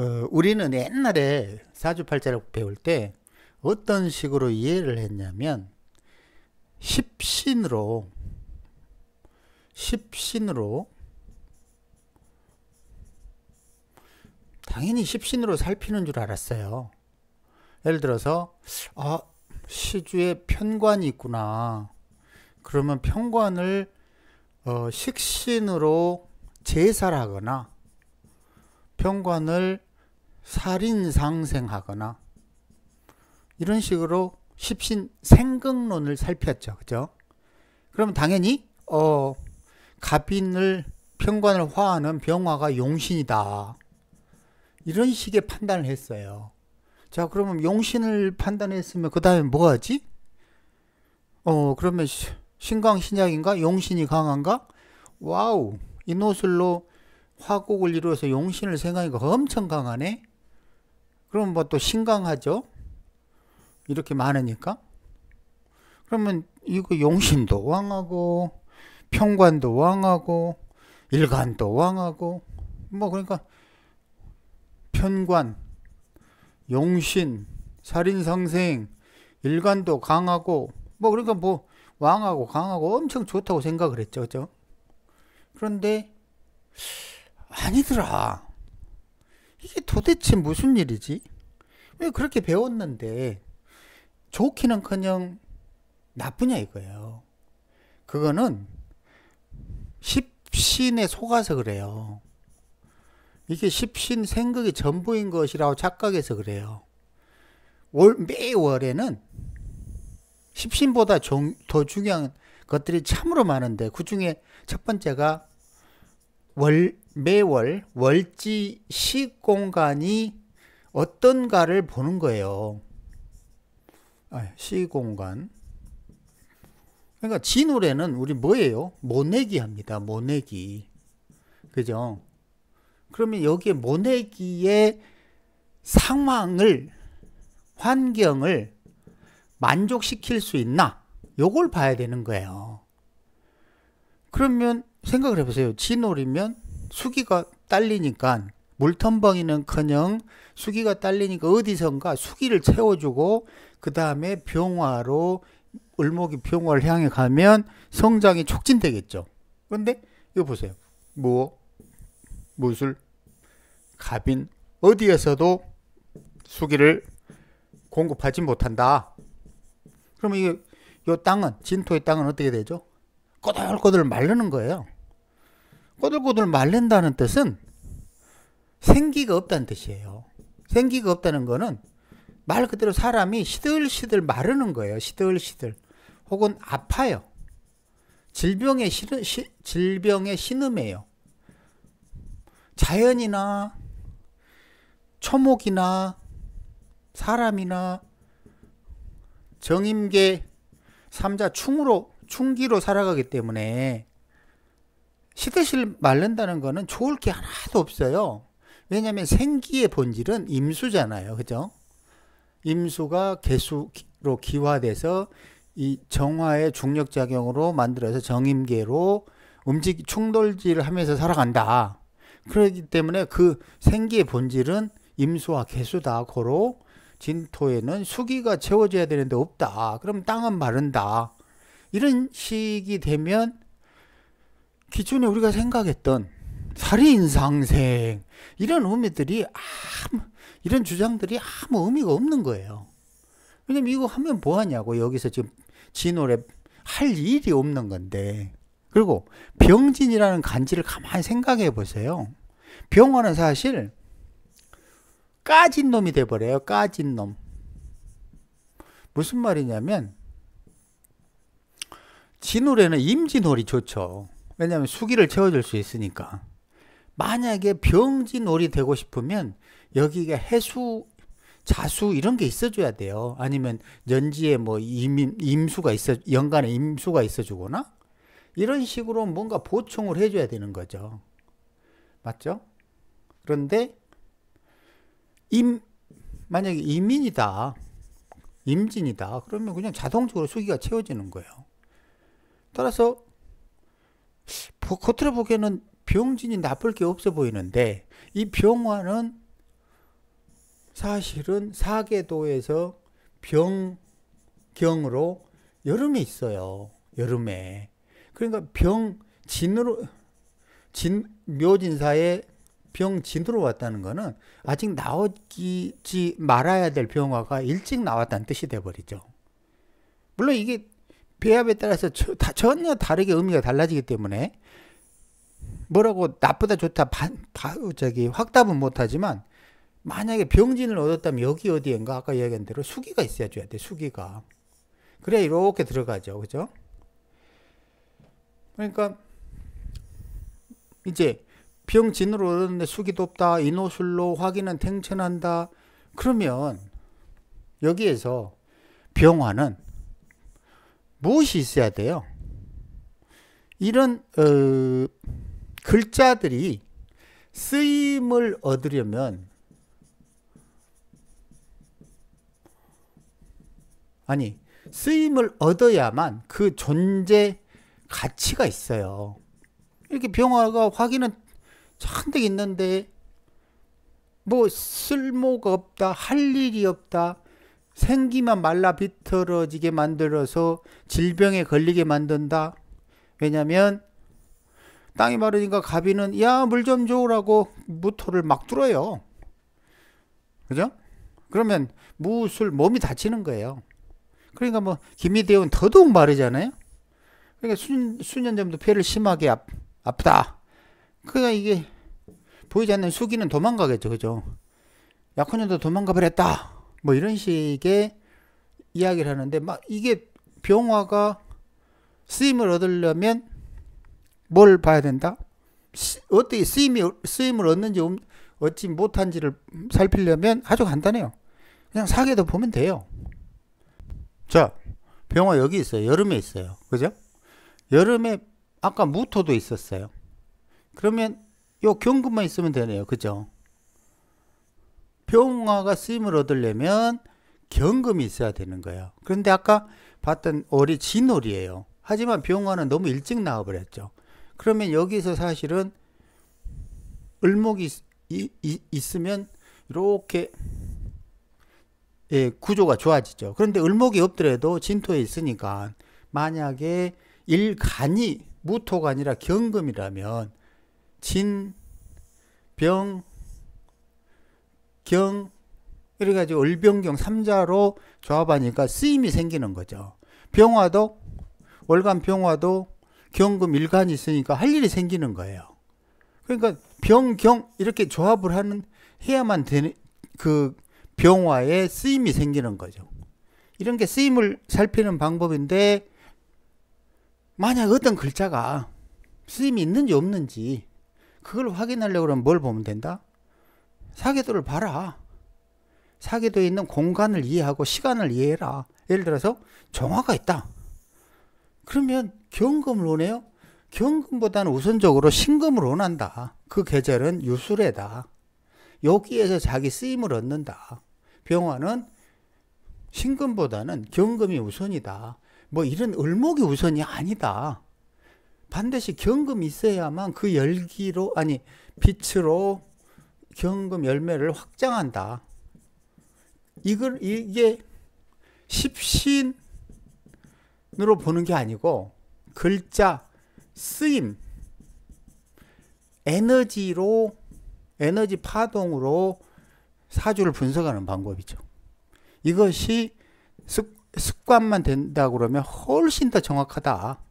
어, 우리는 옛날에 사주팔자를 배울 때 어떤 식으로 이해를 했냐면 십신으로 십신으로 당연히 십신으로 살피는 줄 알았어요. 예를 들어서 아 시주에 편관이 있구나. 그러면 편관을 어, 식신으로 제사하거나 편관을 살인 상생하거나 이런 식으로 십신 생극론을 살폈죠. 그죠? 그럼 당연히 어 갑인을 평관을 화하는 병화가 용신이다. 이런 식의 판단을 했어요. 자, 그러면 용신을 판단했으면 그 다음에 뭐 하지? 어, 그러면 신강신약인가? 용신이 강한가? 와우! 이노술로 화곡을 이루어서 용신을 생각하니까 엄청 강하네? 그럼 뭐 또 신강하죠? 이렇게 많으니까. 그러면 이거 용신도 왕하고 평관도 왕하고 일간도 왕하고 뭐 그러니까 편관, 용신, 살인상생, 일간도 강하고 뭐 그러니까 뭐 왕하고 강하고 엄청 좋다고 생각을 했죠. 그죠? 그런데 아니더라. 이게 도대체 무슨 일이지? 왜 그렇게 배웠는데 좋기는커녕 나쁘냐 이거예요. 그거는 십신에 속아서 그래요. 이게 십신 생각이 전부인 것이라고 착각해서 그래요. 월, 매월에는 십신보다 종, 더 중요한 것들이 참으로 많은데 그 중에 첫 번째가 월, 매월 월지 시공간이 어떤가를 보는 거예요. 아, 시공간. 그러니까 진울에는 우리 뭐예요? 모내기 합니다. 모내기. 그죠? 그러면 여기에 모내기의 상황을 환경을 만족시킬 수 있나? 요걸 봐야 되는 거예요. 그러면 생각을 해보세요. 진올이면 수기가 딸리니까 물텀벙이는커녕 수기가 딸리니까 어디선가 수기를 채워주고 그 다음에 병화로 을목이 병화를 향해 가면 성장이 촉진되겠죠. 근데 이거 보세요. 뭐 무술 갑인 어디에서도 수기를 공급하지 못한다. 그러면 이요 땅은 진토의 땅은 어떻게 되죠? 꼬들꼬들 말르는 거예요. 꼬들꼬들 말린다는 뜻은 생기가 없다는 뜻이에요. 생기가 없다는 거는 말 그대로 사람이 시들시들 마르는 거예요. 시들시들. 혹은 아파요. 질병에 시르, 시, 질병에 신음해요. 자연이나 초목이나 사람이나 정임계 삼자 충으로 충기로 살아가기 때문에 시드실 말른다는 거는 좋을 게 하나도 없어요. 왜냐하면 생기의 본질은 임수잖아요. 그죠? 임수가 개수로 기화돼서 이 정화의 중력작용으로 만들어서 정임계로 움직 충돌질을 하면서 살아간다. 그렇기 때문에 그 생기의 본질은 임수와 개수다. 고로 진토에는 수기가 채워져야 되는데 없다. 그럼 땅은 마른다. 이런 식이 되면 기존에 우리가 생각했던 살인상생 이런 의미들이 아무 이런 주장들이 아무 의미가 없는 거예요. 왜냐면 이거 하면 뭐 하냐고 여기서 지금 진호래 할 일이 없는 건데 그리고 병진이라는 간지를 가만히 생각해 보세요. 병원은 사실 까진 놈이 돼버려요. 까진 놈. 무슨 말이냐면 진울에는 임진홀이 좋죠. 왜냐하면 수기를 채워줄 수 있으니까. 만약에 병진홀이 되고 싶으면 여기가 해수, 자수 이런 게 있어줘야 돼요. 아니면 연지에 뭐 임, 임수가 있어, 연간에 임수가 있어주거나 이런 식으로 뭔가 보충을 해줘야 되는 거죠. 맞죠? 그런데 임 만약에 임인이다 임진이다 그러면 그냥 자동적으로 수기가 채워지는 거예요 따라서 겉으로 보기에는 병진이 나쁠 게 없어 보이는데 이 병화는 사실은 사계도에서 병경으로 여름에 있어요. 여름에. 그러니까 병진으로 진 묘진사에 병진으로 왔다는 거는 아직 나오지 말아야 될 병화가 일찍 나왔다는 뜻이 돼 버리죠. 물론 이게 배합에 따라서 전혀 다르게 의미가 달라지기 때문에 뭐라고 나쁘다 좋다 반, 반 저기 확답은 못하지만 만약에 병진을 얻었다면 여기 어디엔가 아까 이야기한 대로 수기가 있어야 줘야 돼 수기가 그래 이렇게 들어가죠 그죠 그러니까 이제 병진으로 얻었는데 수기도 없다 인호술로 확인은 탱천한다 그러면 여기에서 병화는 무엇이 있어야 돼요? 이런 어, 글자들이 쓰임을 얻으려면 아니 쓰임을 얻어야만 그 존재 가치가 있어요. 이렇게 병화가 화기는 잔뜩 있는데 뭐 쓸모가 없다 할 일이 없다 생기만 말라 비틀어지게 만들어서 질병에 걸리게 만든다. 왜냐면 땅이 마르니까 가비는 야 물 좀 줘라고 무토를 막 뚫어요. 그죠? 그러면 무술 몸이 다치는 거예요. 그러니까 뭐 김이 대운 더더욱 마르잖아요. 그러니까 수년, 수년 전부터 폐를 심하게 아, 아프다. 그러니까 이게 보이지 않는 수기는 도망가겠죠, 그죠? 약혼녀도 도망가 버렸다. 뭐 이런 식의 이야기를 하는데 막 이게 병화가 쓰임을 얻으려면 뭘 봐야 된다? 시, 어떻게 쓰임이, 쓰임을 얻는지 음, 얻지 못한지를 살피려면 아주 간단해요. 그냥 사계도 보면 돼요. 자, 병화 여기 있어요. 여름에 있어요. 그죠? 여름에 아까 무토도 있었어요. 그러면 요 경금만 있으면 되네요. 그죠? 병화가 쓰임을 얻으려면 경금이 있어야 되는 거예요. 그런데 아까 봤던 올이 진올이에요. 하지만 병화는 너무 일찍 나와버렸죠. 그러면 여기서 사실은 을목이 있, 있, 있으면 이렇게 예, 구조가 좋아지죠. 그런데 을목이 없더라도 진토에 있으니까 만약에 일간이 무토가 아니라 경금이라면 진, 병, 경 이래가지고 을병경 3자로 조합하니까 쓰임이 생기는 거죠. 병화도 월간 병화도 경금 일간이 있으니까 할 일이 생기는 거예요. 그러니까 병경 이렇게 조합을 하는 해야만 되는 그 병화에 쓰임이 생기는 거죠. 이런 게 쓰임을 살피는 방법인데 만약 어떤 글자가 쓰임이 있는지 없는지 그걸 확인하려고 그러면 뭘 보면 된다? 사계도를 봐라. 사계도에 있는 공간을 이해하고 시간을 이해해라. 예를 들어서 정화가 있다. 그러면 경금을 원해요? 경금보다는 우선적으로 신금을 원한다. 그 계절은 유술에다. 여기에서 자기 쓰임을 얻는다. 병화는 신금보다는 경금이 우선이다. 뭐 이런 을목이 우선이 아니다. 반드시 경금이 있어야만 그 열기로 아니 빛으로 경금 열매를 확장한다. 이걸 이게 십신으로 보는 게 아니고 글자 쓰임 에너지로 에너지 파동으로 사주를 분석하는 방법이죠. 이것이 습, 습관만 된다 그러면 훨씬 더 정확하다.